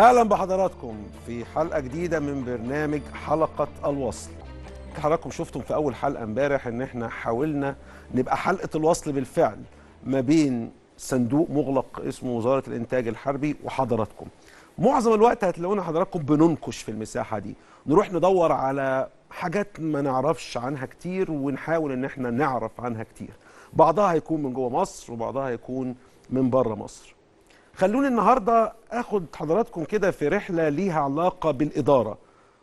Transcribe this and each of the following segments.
اهلا بحضراتكم في حلقه جديده من برنامج حلقه الوصل حضراتكم شفتم في اول حلقه امبارح ان احنا حاولنا نبقى حلقه الوصل بالفعل ما بين صندوق مغلق اسمه وزاره الانتاج الحربي وحضراتكم معظم الوقت هتلاقونا حضراتكم بننكش في المساحه دي نروح ندور على حاجات ما نعرفش عنها كتير ونحاول ان احنا نعرف عنها كتير بعضها هيكون من جوه مصر وبعضها هيكون من بره مصر خلوني النهاردة أخد حضراتكم كده في رحلة ليها علاقة بالإدارة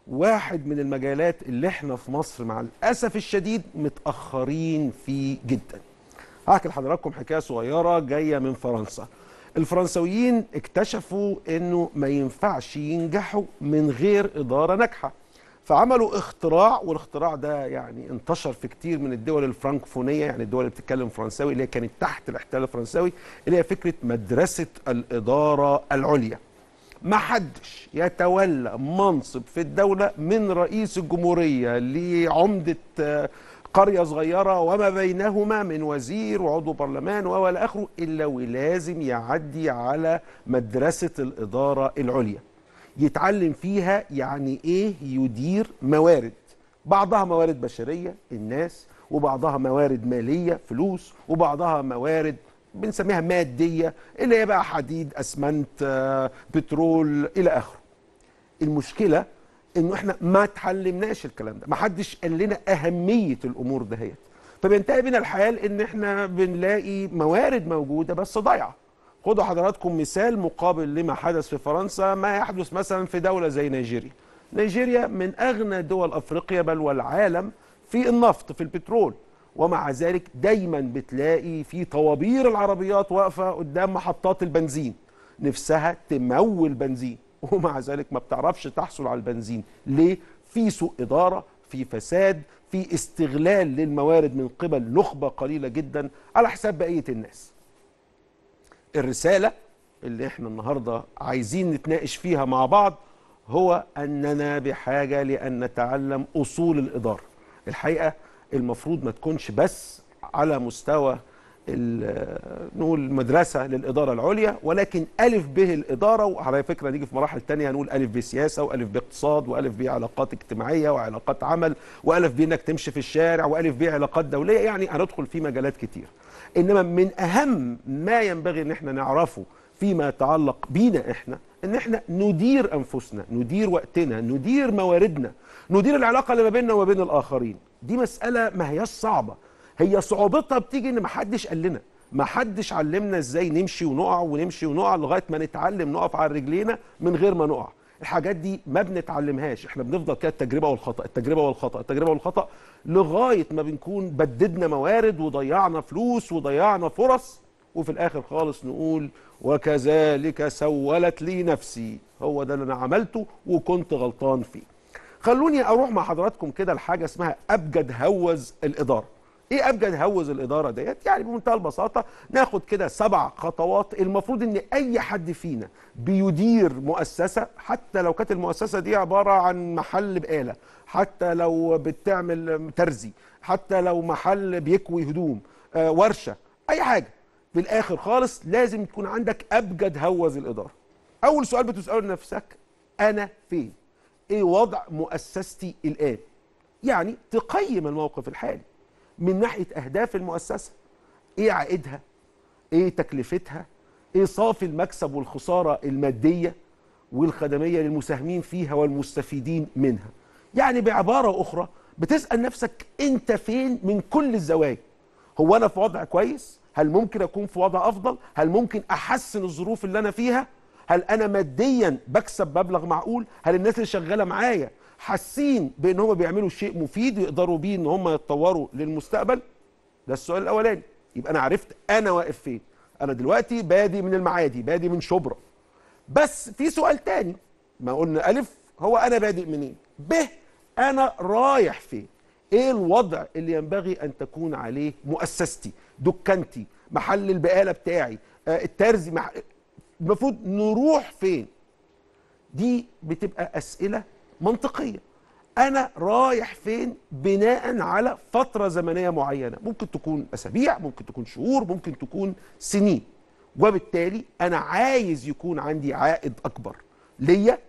واحد من المجالات اللي احنا في مصر مع الأسف الشديد متأخرين فيه جدا هحكي لحضراتكم حكاية صغيرة جاية من فرنسا الفرنسويين اكتشفوا انه ما ينفعش ينجحوا من غير إدارة ناجحة فعملوا اختراع والاختراع ده يعني انتشر في كتير من الدول الفرنكفونيه يعني الدول اللي بتتكلم فرنساوي اللي هي كانت تحت الاحتلال الفرنساوي اللي هي فكره مدرسه الاداره العليا. ما حدش يتولى منصب في الدوله من رئيس الجمهوريه لعمده آه، قريه صغيره وما بينهما من وزير وعضو برلمان والى اخره الا ولازم يعدي على مدرسه الاداره العليا. يتعلم فيها يعني ايه يدير موارد بعضها موارد بشريه الناس وبعضها موارد ماليه فلوس وبعضها موارد بنسميها ماديه اللي هي بقى حديد اسمنت آه، بترول الى اخره المشكله انه احنا ما اتعلمناش الكلام ده ما حدش قال لنا اهميه الامور دهيت فبينتهي بنا الحال ان احنا بنلاقي موارد موجوده بس ضايعه خدوا حضراتكم مثال مقابل لما حدث في فرنسا ما يحدث مثلا في دولة زي نيجيريا نيجيريا من أغنى دول أفريقيا بل والعالم في النفط في البترول ومع ذلك دايما بتلاقي في طوابير العربيات واقفة قدام محطات البنزين نفسها تمول بنزين ومع ذلك ما بتعرفش تحصل على البنزين ليه؟ في سوء إدارة في فساد في استغلال للموارد من قبل نخبة قليلة جدا على حساب بقية الناس الرسالة اللي احنا النهاردة عايزين نتناقش فيها مع بعض هو أننا بحاجة لأن نتعلم أصول الإدارة الحقيقة المفروض ما تكونش بس على مستوى نقول مدرسة للإدارة العليا ولكن ألف به الإدارة وعلى فكرة نيجي في مراحل تانية هنقول ألف به سياسة وألف به اقتصاد وألف به علاقات اجتماعية وعلاقات عمل وألف به إنك تمشي في الشارع وألف به علاقات دولية يعني هندخل في مجالات كتير انما من اهم ما ينبغي ان احنا نعرفه فيما يتعلق بينا احنا ان احنا ندير انفسنا ندير وقتنا ندير مواردنا ندير العلاقه اللي ما بيننا وما بين الاخرين دي مساله ما هياش صعبه هي صعوبتها بتيجي ان ما حدش قال لنا ما حدش علمنا ازاي نمشي ونقع ونمشي ونقع لغايه ما نتعلم نقف على رجلينا من غير ما نقع الحاجات دي ما بنتعلمهاش احنا بنفضل كده التجربه والخطا التجربه والخطا التجربه والخطا لغايه ما بنكون بددنا موارد وضيعنا فلوس وضيعنا فرص وفي الاخر خالص نقول وكذلك سولت لي نفسي هو ده اللي انا عملته وكنت غلطان فيه خلوني اروح مع حضراتكم كده لحاجه اسمها ابجد هوز الاداره ايه ابجد هوز الاداره ديت يعني بمنتهى البساطه ناخد كده سبع خطوات المفروض ان اي حد فينا بيدير مؤسسه حتى لو كانت المؤسسه دي عباره عن محل بقاله حتى لو بتعمل ترزي حتى لو محل بيكوي هدوم آه ورشه اي حاجه في الاخر خالص لازم يكون عندك ابجد هوز الاداره اول سؤال بتساله لنفسك انا فين ايه وضع مؤسستي الان يعني تقيم الموقف الحالي من ناحيه اهداف المؤسسه ايه عائدها ايه تكلفتها ايه صافي المكسب والخساره الماديه والخدميه للمساهمين فيها والمستفيدين منها يعني بعباره اخرى بتسال نفسك انت فين من كل الزوايا هو انا في وضع كويس هل ممكن اكون في وضع افضل هل ممكن احسن الظروف اللي انا فيها هل انا ماديا بكسب مبلغ معقول هل الناس اللي شغاله معايا حاسين بان هم بيعملوا شيء مفيد يقدروا بيه ان هم يتطوروا للمستقبل ده السؤال الاولاني يبقى انا عرفت انا واقف فين انا دلوقتي بادي من المعادي بادي من شبرا بس في سؤال تاني ما قلنا الف هو انا بادئ منين ب انا رايح فين ايه الوضع اللي ينبغي ان تكون عليه مؤسستي دكانتي محل البقاله بتاعي آه الترزي مح... المفروض نروح فين دي بتبقى اسئله منطقيه انا رايح فين بناء على فتره زمنيه معينه ممكن تكون اسابيع ممكن تكون شهور ممكن تكون سنين وبالتالي انا عايز يكون عندي عائد اكبر ليا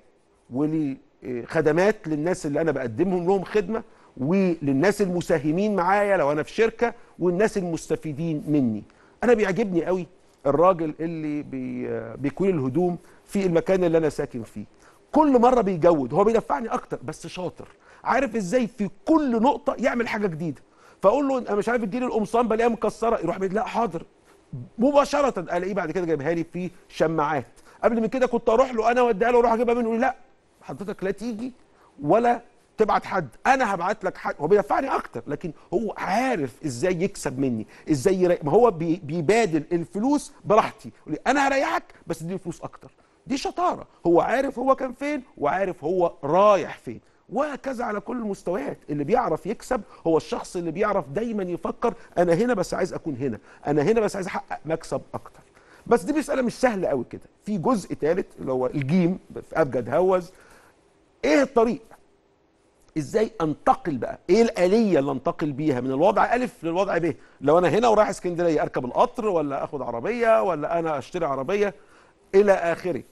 ولخدمات للناس اللي انا بقدمهم لهم خدمه وللناس المساهمين معايا لو انا في شركه والناس المستفيدين مني انا بيعجبني قوي الراجل اللي بيكوي الهدوم في المكان اللي انا ساكن فيه كل مره بيجود هو بيدفعني اكتر بس شاطر عارف ازاي في كل نقطه يعمل حاجه جديده فاقول له انا مش عارف اديني القمصان بلاقيها مكسره يروح لا حاضر مباشره الاقيه بعد كده جايبها لي في شماعات قبل من كده كنت اروح له انا واديها له واروح اجيبها منه لا حضرتك لا تيجي ولا تبعت حد انا هبعت لك حد هو بيدفعني اكتر لكن هو عارف ازاي يكسب مني ازاي يري... ما هو بي... بيبادل الفلوس براحتي انا هريحك بس اديني فلوس اكتر دي شطاره هو عارف هو كان فين وعارف هو رايح فين وهكذا على كل المستويات اللي بيعرف يكسب هو الشخص اللي بيعرف دايما يفكر انا هنا بس عايز اكون هنا انا هنا بس عايز احقق مكسب اكتر بس دي مساله مش سهله قوي كده في جزء ثالث اللي هو الجيم في ابجد هوز ايه الطريق ازاي انتقل بقى ايه الاليه اللي انتقل بيها من الوضع الف للوضع ب لو انا هنا ورايح اسكندريه اركب القطر ولا اخد عربيه ولا انا اشتري عربيه الى اخره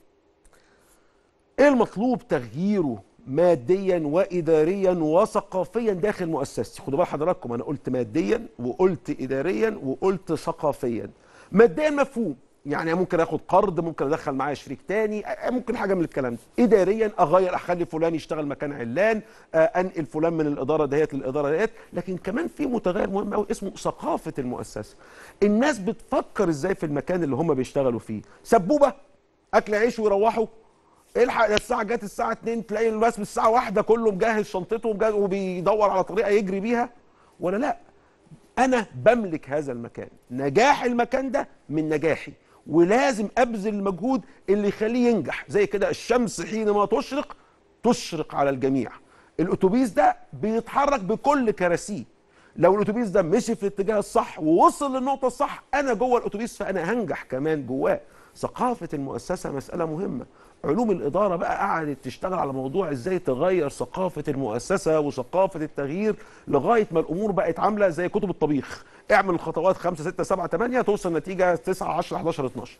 ايه المطلوب تغييره ماديا واداريا وثقافيا داخل مؤسستي خدوا بال حضراتكم انا قلت ماديا وقلت اداريا وقلت ثقافيا ماديا مفهوم يعني ممكن اخد قرض ممكن ادخل معايا شريك تاني ممكن حاجه من الكلام ده اداريا اغير اخلي فلان يشتغل مكان علان انقل فلان من الاداره دهيت للاداره دهيت لكن كمان في متغير مهم قوي اسمه ثقافه المؤسسه الناس بتفكر ازاي في المكان اللي هم بيشتغلوا فيه سبوبه اكل عيش ويروحوا إيه الحق الساعه جت الساعه 2 تلاقي الناس من الساعه 1 كله مجهز شنطته ومجهز وبيدور على طريقه يجري بيها ولا لا انا بملك هذا المكان نجاح المكان ده من نجاحي ولازم ابذل المجهود اللي يخليه ينجح زي كده الشمس حينما تشرق تشرق على الجميع الاتوبيس ده بيتحرك بكل كراسيه لو الاتوبيس ده مشي في الاتجاه الصح ووصل للنقطه الصح انا جوه الاتوبيس فانا هنجح كمان جواه ثقافه المؤسسه مساله مهمه علوم الاداره بقى قعدت تشتغل على موضوع ازاي تغير ثقافه المؤسسه وثقافه التغيير لغايه ما الامور بقت عامله زي كتب الطبيخ اعمل الخطوات 5 6 7 8 توصل نتيجه 9 10 11 12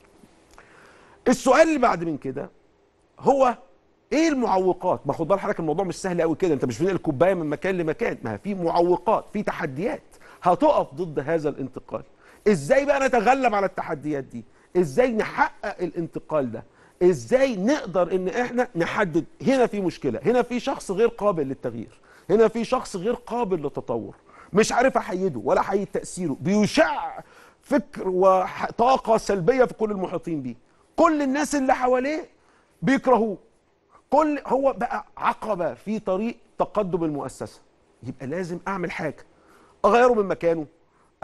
السؤال اللي بعد من كده هو ايه المعوقات ما خد بال حضرتك الموضوع مش سهل قوي كده انت مش بتنقل الكوبايه من مكان لمكان ما في معوقات في تحديات هتقف ضد هذا الانتقال ازاي بقى نتغلب على التحديات دي ازاي نحقق الانتقال ده ازاي نقدر ان احنا نحدد هنا في مشكله هنا في شخص غير قابل للتغيير هنا في شخص غير قابل للتطور مش عارف احيده ولا احيد تاثيره بيشع فكر وطاقه سلبيه في كل المحيطين بيه كل الناس اللي حواليه بيكرهوه كل هو بقى عقبه في طريق تقدم المؤسسه يبقى لازم اعمل حاجه اغيره من مكانه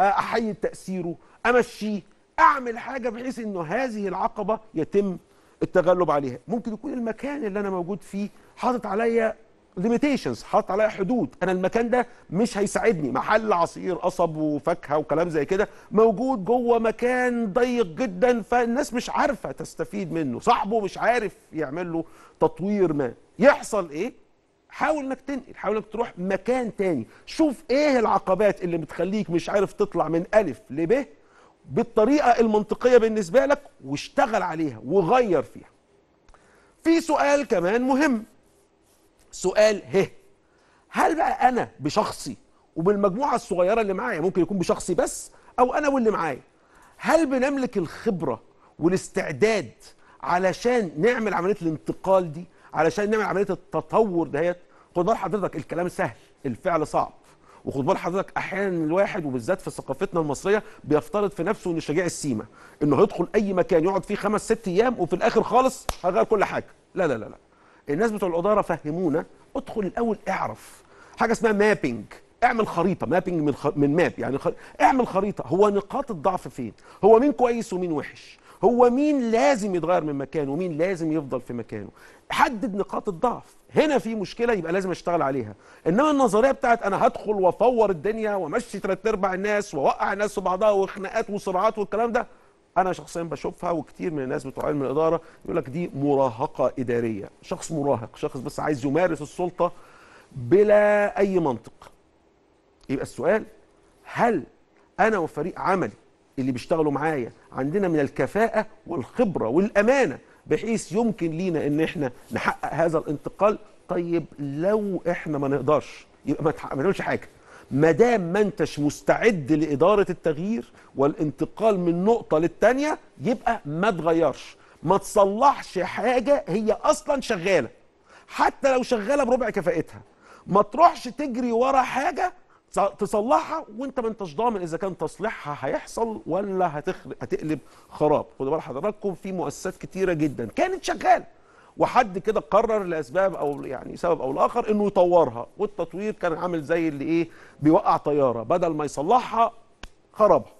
احيد تاثيره امشيه اعمل حاجه بحيث انه هذه العقبه يتم التغلب عليها ممكن يكون المكان اللي انا موجود فيه حاطط عليا ليميتيشنز حاطط عليا حدود انا المكان ده مش هيساعدني محل عصير قصب وفاكهه وكلام زي كده موجود جوه مكان ضيق جدا فالناس مش عارفه تستفيد منه صاحبه مش عارف يعمل له تطوير ما يحصل ايه حاول انك تنقل حاول انك تروح مكان تاني شوف ايه العقبات اللي بتخليك مش عارف تطلع من الف لب بالطريقة المنطقية بالنسبة لك واشتغل عليها وغير فيها في سؤال كمان مهم سؤال ه هل بقى أنا بشخصي وبالمجموعة الصغيرة اللي معايا ممكن يكون بشخصي بس أو أنا واللي معايا هل بنملك الخبرة والاستعداد علشان نعمل عملية الانتقال دي علشان نعمل عملية التطور دهيت خد حضرتك الكلام سهل الفعل صعب وخد بال حضرتك احيانا الواحد وبالذات في ثقافتنا المصريه بيفترض في نفسه ان شجاع السيما انه هيدخل اي مكان يقعد فيه خمس ست ايام وفي الاخر خالص هغير كل حاجه لا لا لا لا الناس بتوع الاداره فهمونا ادخل الاول اعرف حاجه اسمها مابينج اعمل خريطه مابينج من خ... من ماب يعني خ... اعمل خريطه هو نقاط الضعف فين هو مين كويس ومين وحش هو مين لازم يتغير من مكانه ومين لازم يفضل في مكانه حدد نقاط الضعف هنا في مشكله يبقى لازم اشتغل عليها انما النظريه بتاعت انا هدخل وافور الدنيا وامشي ثلاث اربع الناس واوقع الناس في بعضها وخناقات وصراعات والكلام ده انا شخصيا بشوفها وكتير من الناس بتوع علم الاداره يقول لك دي مراهقه اداريه شخص مراهق شخص بس عايز يمارس السلطه بلا اي منطق يبقى السؤال هل انا وفريق عملي اللي بيشتغلوا معايا عندنا من الكفاءه والخبره والامانه بحيث يمكن لينا ان احنا نحقق هذا الانتقال طيب لو احنا ما نقدرش يبقى ما نعملش حاجه ما دام ما انتش مستعد لاداره التغيير والانتقال من نقطه للتانيه يبقى ما تغيرش ما تصلحش حاجه هي اصلا شغاله حتى لو شغاله بربع كفاءتها ما تروحش تجري ورا حاجه تصلحها وانت ما انتش ضامن اذا كان تصليحها هيحصل ولا هتخرب هتقلب خراب خدوا بال حضراتكم في مؤسسات كتيره جدا كانت شغاله وحد كده قرر لاسباب او يعني سبب او لاخر انه يطورها والتطوير كان عامل زي اللي ايه بيوقع طياره بدل ما يصلحها خربها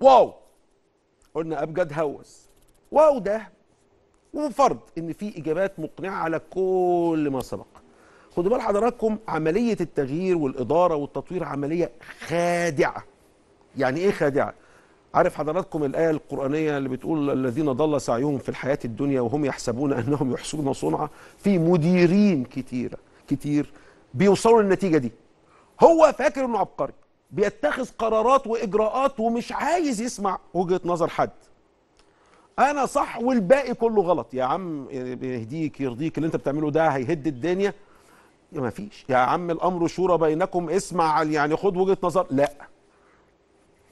واو قلنا ابجد هوس واو ده وفرض ان في اجابات مقنعه على كل ما سبق خدوا بال حضراتكم عمليه التغيير والاداره والتطوير عمليه خادعه يعني ايه خادعه عارف حضراتكم الايه القرانيه اللي بتقول الذين ضل سعيهم في الحياه الدنيا وهم يحسبون انهم يحسنون صنعا في مديرين كتيره كتير بيوصلوا للنتيجه دي هو فاكر انه عبقري بيتخذ قرارات واجراءات ومش عايز يسمع وجهه نظر حد انا صح والباقي كله غلط يا عم يهديك يرضيك اللي انت بتعمله ده هيهد الدنيا ما فيش يا عم الامر شورى بينكم اسمع يعني خد وجهه نظر لا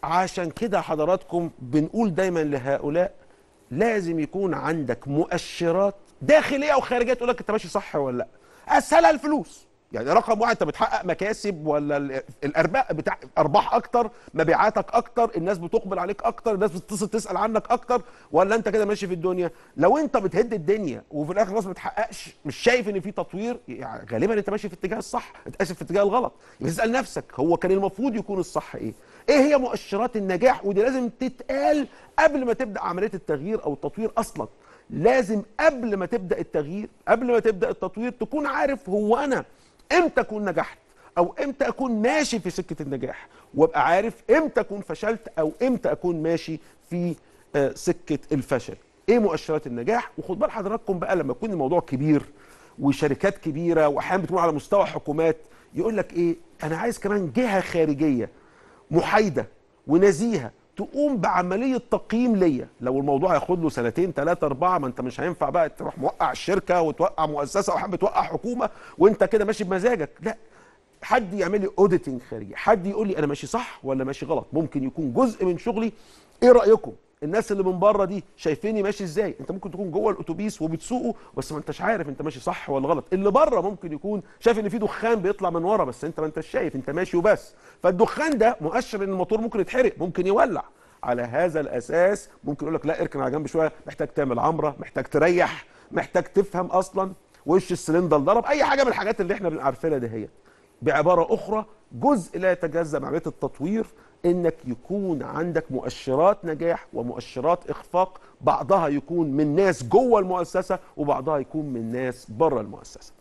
عشان كده حضراتكم بنقول دايما لهؤلاء لازم يكون عندك مؤشرات داخليه وخارجيه تقول لك انت ماشي صح ولا لا اسهلها الفلوس يعني رقم واحد انت بتحقق مكاسب ولا الارباح بتاع ارباح اكتر مبيعاتك اكتر الناس بتقبل عليك اكتر الناس بتتصل تسال عنك اكتر ولا انت كده ماشي في الدنيا لو انت بتهد الدنيا وفي الاخر خلاص ما بتحققش مش شايف ان في تطوير يعني غالبا انت ماشي في الاتجاه الصح اتاسف في الاتجاه الغلط يبقى نفسك هو كان المفروض يكون الصح ايه ايه هي مؤشرات النجاح ودي لازم تتقال قبل ما تبدا عمليه التغيير او التطوير اصلا لازم قبل ما تبدا التغيير قبل ما تبدا التطوير تكون عارف هو انا امتى اكون نجحت او امتى اكون ماشي في سكه النجاح وابقى عارف امتى اكون فشلت او امتى اكون ماشي في آه، سكه الفشل ايه مؤشرات النجاح وخد بال حضراتكم بقى لما يكون الموضوع كبير وشركات كبيره واحيانا بتكون على مستوى حكومات يقول لك ايه انا عايز كمان جهه خارجيه محايده ونزيهه تقوم بعمليه تقييم ليا لو الموضوع هياخد له سنتين ثلاثه اربعه ما انت مش هينفع بقى تروح موقع الشركه وتوقع مؤسسه او توقع حكومه وانت كده ماشي بمزاجك لا حد يعمل لي اوديتنج خارجي حد يقول لي انا ماشي صح ولا ماشي غلط ممكن يكون جزء من شغلي ايه رايكم الناس اللي من بره دي شايفيني ماشي ازاي انت ممكن تكون جوه الاتوبيس وبتسوقه بس ما انتش عارف انت ماشي صح ولا غلط اللي بره ممكن يكون شايف ان في دخان بيطلع من ورا بس انت ما انتش شايف انت ماشي وبس فالدخان ده مؤشر ان الموتور ممكن يتحرق ممكن يولع على هذا الاساس ممكن يقول لك لا اركن على جنب شويه محتاج تعمل عمره محتاج تريح محتاج تفهم اصلا وش السلندر ضرب اي حاجه من الحاجات اللي احنا بنعرفها دهيت بعباره اخرى جزء لا يتجزا من عمليه التطوير انك يكون عندك مؤشرات نجاح ومؤشرات اخفاق بعضها يكون من ناس جوه المؤسسه وبعضها يكون من ناس بره المؤسسه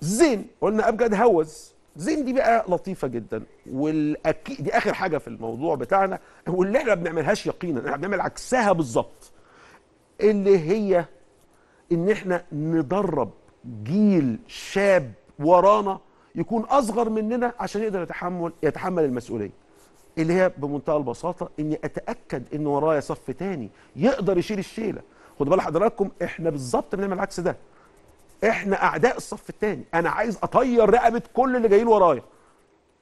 زين قلنا ابجد هوز زين دي بقى لطيفه جدا والاكيد دي اخر حاجه في الموضوع بتاعنا واللي احنا ما بنعملهاش يقينا احنا بنعمل عكسها بالظبط اللي هي ان احنا ندرب جيل شاب ورانا يكون اصغر مننا عشان يقدر يتحمل يتحمل المسؤوليه اللي هي بمنتهى البساطه اني اتاكد ان ورايا صف تاني يقدر يشيل الشيله خدوا بال حضراتكم احنا بالظبط بنعمل العكس ده احنا اعداء الصف الثاني انا عايز اطير رقبه كل اللي جايين ورايا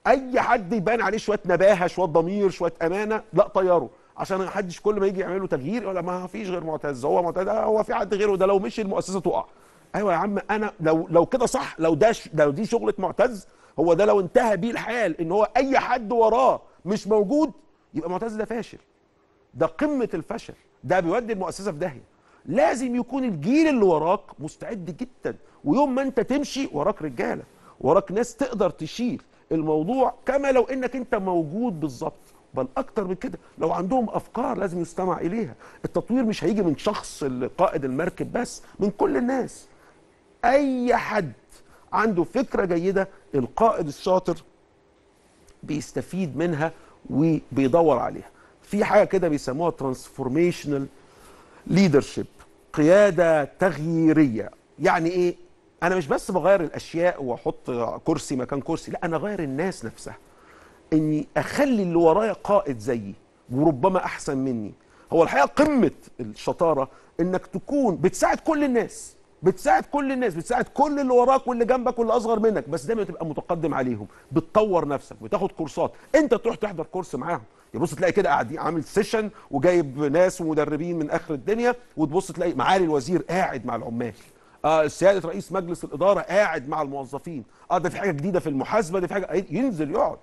اي حد يبان عليه شويه نباهه شويه ضمير شويه امانه لا طيره عشان ما حدش كل ما يجي يعمل له تغيير يقول ما فيش غير معتز هو معتز هو في حد غيره ده لو مشي المؤسسه تقع ايوه يا عم انا لو لو كده صح لو ده لو دي شغله معتز هو ده لو انتهى بيه الحال ان هو اي حد وراه مش موجود يبقى معتز ده فاشل ده قمه الفشل ده بيودي المؤسسه في داهيه لازم يكون الجيل اللي وراك مستعد جدا ويوم ما انت تمشي وراك رجاله وراك ناس تقدر تشيل الموضوع كما لو انك انت موجود بالظبط بل اكتر من كده لو عندهم افكار لازم يستمع اليها التطوير مش هيجي من شخص قائد المركب بس من كل الناس اي حد عنده فكره جيده القائد الشاطر بيستفيد منها وبيدور عليها في حاجه كده بيسموها ترانسفورميشنال ليدرشيب قياده تغييريه يعني ايه انا مش بس بغير الاشياء واحط كرسي مكان كرسي لا انا اغير الناس نفسها اني اخلي اللي ورايا قائد زيي وربما احسن مني هو الحقيقه قمه الشطاره انك تكون بتساعد كل الناس بتساعد كل الناس بتساعد كل اللي وراك واللي جنبك واللي اصغر منك بس دايما تبقى متقدم عليهم بتطور نفسك بتاخد كورسات انت تروح تحضر كورس معاهم تبص يعني تلاقي كده قاعدين عامل سيشن وجايب ناس ومدربين من اخر الدنيا وتبص تلاقي معالي الوزير قاعد مع العمال آه سياده رئيس مجلس الاداره قاعد مع الموظفين اه ده في حاجه جديده في المحاسبه ده في حاجه ينزل يقعد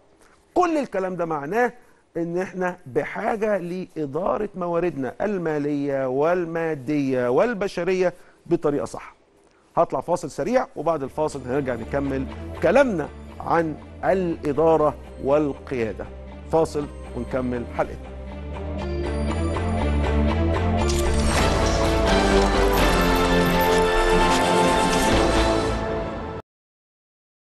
كل الكلام ده معناه ان احنا بحاجه لاداره مواردنا الماليه والماديه والبشريه بطريقه صح هطلع فاصل سريع وبعد الفاصل هنرجع نكمل كلامنا عن الاداره والقياده فاصل ونكمل حلقتنا